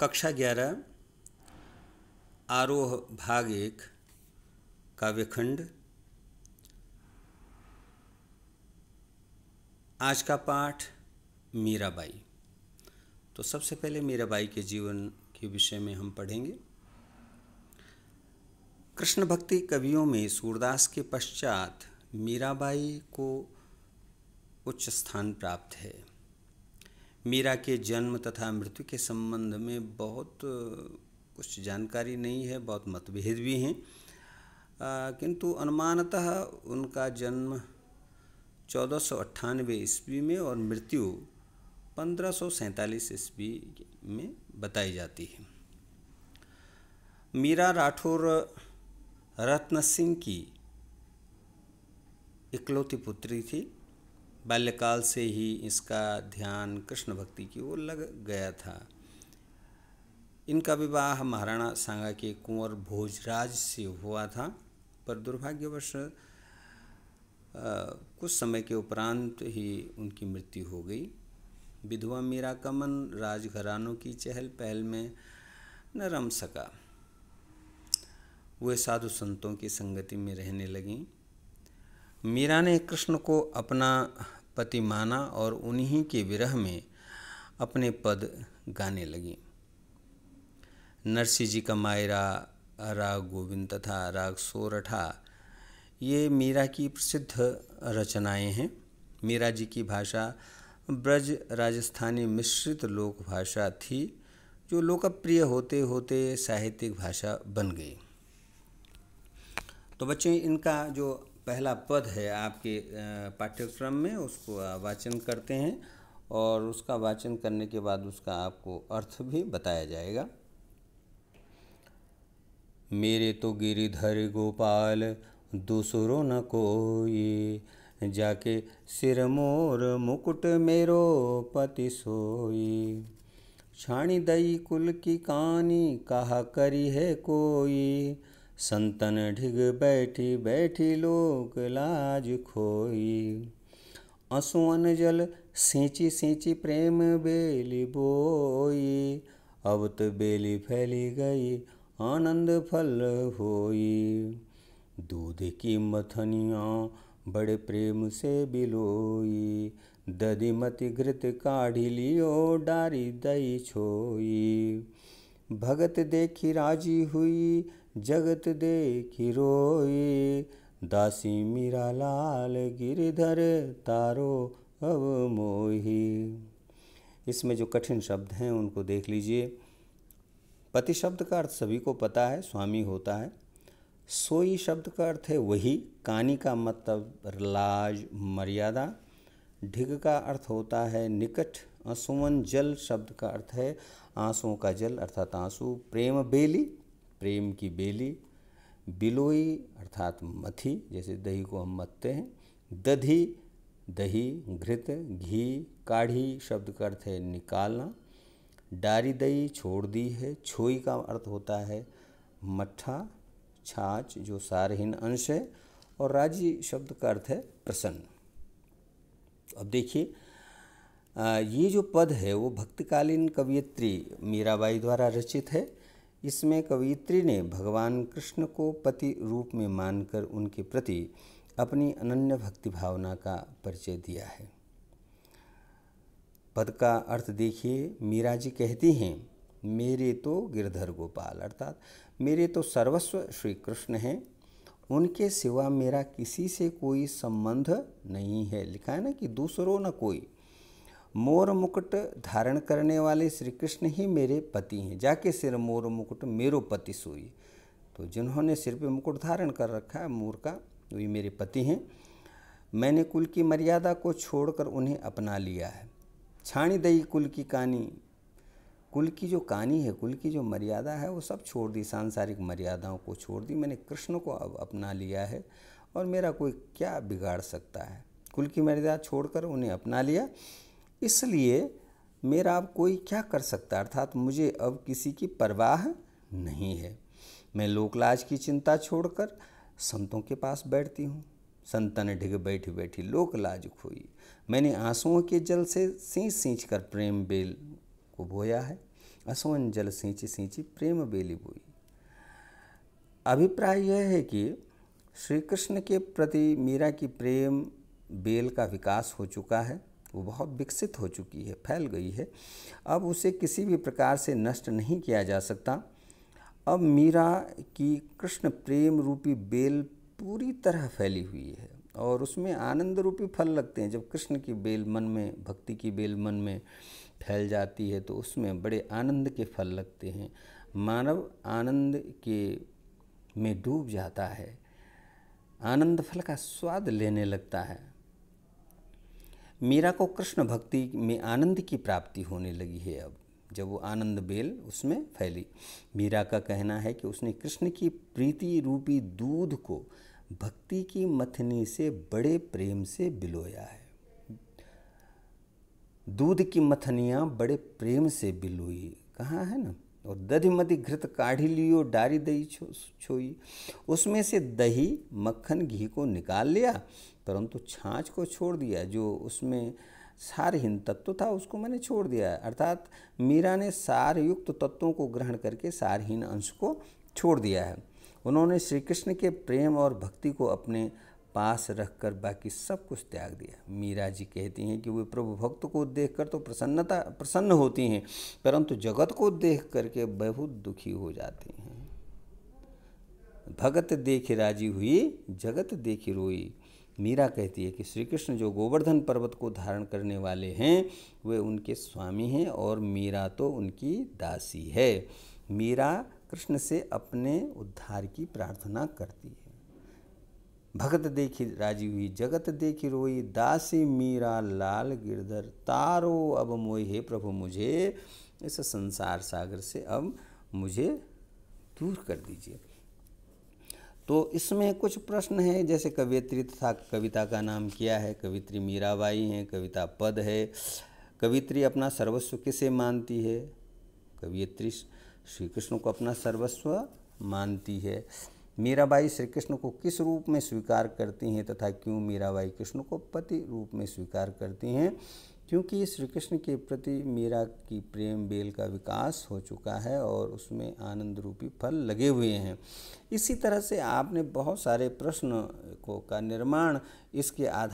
कक्षा ग्यारह आरोह भाग एक काव्यखंड आज का पाठ मीराबाई तो सबसे पहले मीराबाई के जीवन के विषय में हम पढ़ेंगे कृष्ण भक्ति कवियों में सूरदास के पश्चात मीराबाई को उच्च स्थान प्राप्त है मीरा के जन्म तथा मृत्यु के संबंध में बहुत कुछ जानकारी नहीं है बहुत मतभेद भी हैं किंतु अनुमानतः उनका जन्म चौदह सौ ईस्वी में और मृत्यु पंद्रह सौ सैंतालीस ईस्वी में बताई जाती है मीरा राठौर रत्न सिंह की इकलौती पुत्री थी बाल्यकाल से ही इसका ध्यान कृष्ण भक्ति की ओर लग गया था इनका विवाह महाराणा सांगा के कुंवर भोजराज से हुआ था पर दुर्भाग्यवश कुछ समय के उपरांत ही उनकी मृत्यु हो गई विधवा मीरा का मन राजघरानों की चहल पहल में न रम सका वे साधु संतों की संगति में रहने लगीं मीरा ने कृष्ण को अपना पति माना और उन्हीं के विरह में अपने पद गाने लगी नरसिंह जी का मायरा राग गोविंद तथा राग सोरठा ये मीरा की प्रसिद्ध रचनाएं हैं मीरा जी की भाषा ब्रज राजस्थानी मिश्रित लोक भाषा थी जो लोकप्रिय होते होते साहित्यिक भाषा बन गई तो बच्चे इनका जो पहला पद है आपके पाठ्यक्रम में उसको वाचन करते हैं और उसका वाचन करने के बाद उसका आपको अर्थ भी बताया जाएगा मेरे तो गिरिधर गोपाल दूसरो न कोई जाके सिर मोर मुकुट मेरो पति सोई छाणी दई कुल की कहानी कहा करी है कोई संतन ढिग बैठी बैठी लोक लाज खोई असुअन जल सींची सींची प्रेम बेली बोई अब तो बेली फैली गई आनंद फल होई दूध की मथनिया बड़े प्रेम से बिलोई दधिमति घृत काढ़ी लियो डारी दई छोई भगत देखी राजी हुई जगत कि रोई दासी मीरा लाल गिरधर तारो अब मोही इसमें जो कठिन शब्द हैं उनको देख लीजिए पति शब्द का अर्थ सभी को पता है स्वामी होता है सोई शब्द का अर्थ है वही कानी का मतलब लाज मर्यादा ढिग का अर्थ होता है निकट असुमन जल शब्द का अर्थ है आंसुओं का जल अर्थात आंसू प्रेम बेली प्रेम की बेली बिलोई अर्थात मथी जैसे दही को हम मथते हैं दधी दही घृत घी काढ़ी शब्द का अर्थ है निकालना डारी दही छोड़ दी है छोई का अर्थ होता है मट्ठा छाछ जो सारहीन अंश है और राजी शब्द का अर्थ है प्रसन्न अब देखिए ये जो पद है वो भक्तकालीन कवियत्री मीराबाई द्वारा रचित है इसमें कवयित्री ने भगवान कृष्ण को पति रूप में मानकर उनके प्रति अपनी अनन्य भक्ति भावना का परिचय दिया है पद का अर्थ देखिए मीरा जी कहती हैं मेरे तो गिरधर गोपाल अर्थात मेरे तो सर्वस्व श्री कृष्ण हैं उनके सिवा मेरा किसी से कोई संबंध नहीं है लिखा है ना कि दूसरों न कोई मोर मुकुट धारण करने वाले श्री कृष्ण ही मेरे पति हैं जाके सिर मोर मुकुट मेरो पति सोई तो जिन्होंने सिर पे मुकुट धारण कर रखा है मोर का वही मेरे पति हैं मैंने कुल की मर्यादा को छोड़कर उन्हें अपना लिया है छाणी दई कुल की कहानी कुल की जो कहानी है कुल की जो मर्यादा है वो सब छोड़ दी सांसारिक मर्यादाओं को छोड़ दी मैंने कृष्ण को अब अपना लिया है और मेरा कोई क्या बिगाड़ सकता है कुल की मर्यादा छोड़कर उन्हें अपना लिया इसलिए मेरा अब कोई क्या कर सकता अर्थात तो मुझे अब किसी की परवाह नहीं है मैं लोकलाज की चिंता छोड़कर संतों के पास बैठती हूँ संतन ढिग बैठी बैठी लोकलाज खोई मैंने आंसुओं के जल से सींच सींच कर प्रेम बेल को बोया है आंसुओं जल सींची सींची प्रेम बेली बोई अभिप्राय यह है कि श्री कृष्ण के प्रति मीरा की प्रेम बेल का विकास हो चुका है वो बहुत विकसित हो चुकी है फैल गई है अब उसे किसी भी प्रकार से नष्ट नहीं किया जा सकता अब मीरा की कृष्ण प्रेम रूपी बेल पूरी तरह फैली हुई है और उसमें आनंद रूपी फल लगते हैं जब कृष्ण की बेल मन में भक्ति की बेल मन में फैल जाती है तो उसमें बड़े आनंद के फल लगते हैं मानव आनंद के में डूब जाता है आनंद फल का स्वाद लेने लगता है मीरा को कृष्ण भक्ति में आनंद की प्राप्ति होने लगी है अब जब वो आनंद बेल उसमें फैली मीरा का कहना है कि उसने कृष्ण की प्रीति रूपी दूध को भक्ति की मथनी से बड़े प्रेम से बिलोया है दूध की मथनियाँ बड़े प्रेम से बिलोई कहाँ है ना और दधी मधि घृत काढ़ी लियो डारी दही छो छोई उसमें से दही मक्खन घी को निकाल लिया परंतु छाछ को छोड़ दिया जो उसमें सारहीन तत्व था उसको मैंने छोड़ दिया अर्थात मीरा ने सार युक्त तत्वों को ग्रहण करके सारहीन अंश को छोड़ दिया है उन्होंने श्री कृष्ण के प्रेम और भक्ति को अपने पास रखकर बाकी सब कुछ त्याग दिया मीरा जी कहती हैं कि वे प्रभु भक्त को देखकर तो प्रसन्नता प्रसन्न होती हैं परंतु जगत को देख करके बहुत दुखी हो जाती हैं भगत देख राजी हुई जगत देखी रोई मीरा कहती है कि श्री कृष्ण जो गोवर्धन पर्वत को धारण करने वाले हैं वे उनके स्वामी हैं और मीरा तो उनकी दासी है मीरा कृष्ण से अपने उद्धार की प्रार्थना करती है भगत देखी राजी हुई जगत देखी रोई दासी मीरा लाल गिरधर तारो अब हे प्रभु मुझे इस संसार सागर से अब मुझे दूर कर दीजिए तो इसमें कुछ प्रश्न हैं जैसे कवियत्री तथा कविता का नाम किया है कवित्री मीराबाई हैं कविता पद है कवित्री अपना सर्वस्व किसे मानती है कवियत्री श्री कृष्ण को अपना सर्वस्व मानती है मीराबाई श्री कृष्ण को किस रूप में स्वीकार करती हैं तथा क्यों मीराबाई कृष्ण को पति रूप में स्वीकार करती हैं क्योंकि श्री कृष्ण के प्रति मीरा की प्रेम बेल का विकास हो चुका है और उसमें आनंद रूपी फल लगे हुए हैं इसी तरह से आपने बहुत सारे प्रश्न को का निर्माण इसके आधार